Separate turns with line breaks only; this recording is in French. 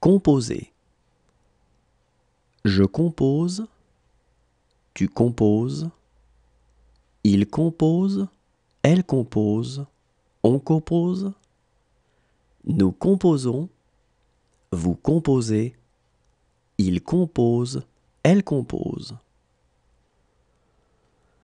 Composer. Je compose, tu composes, il compose, elle compose, on compose, nous composons, vous composez, il compose, elle compose.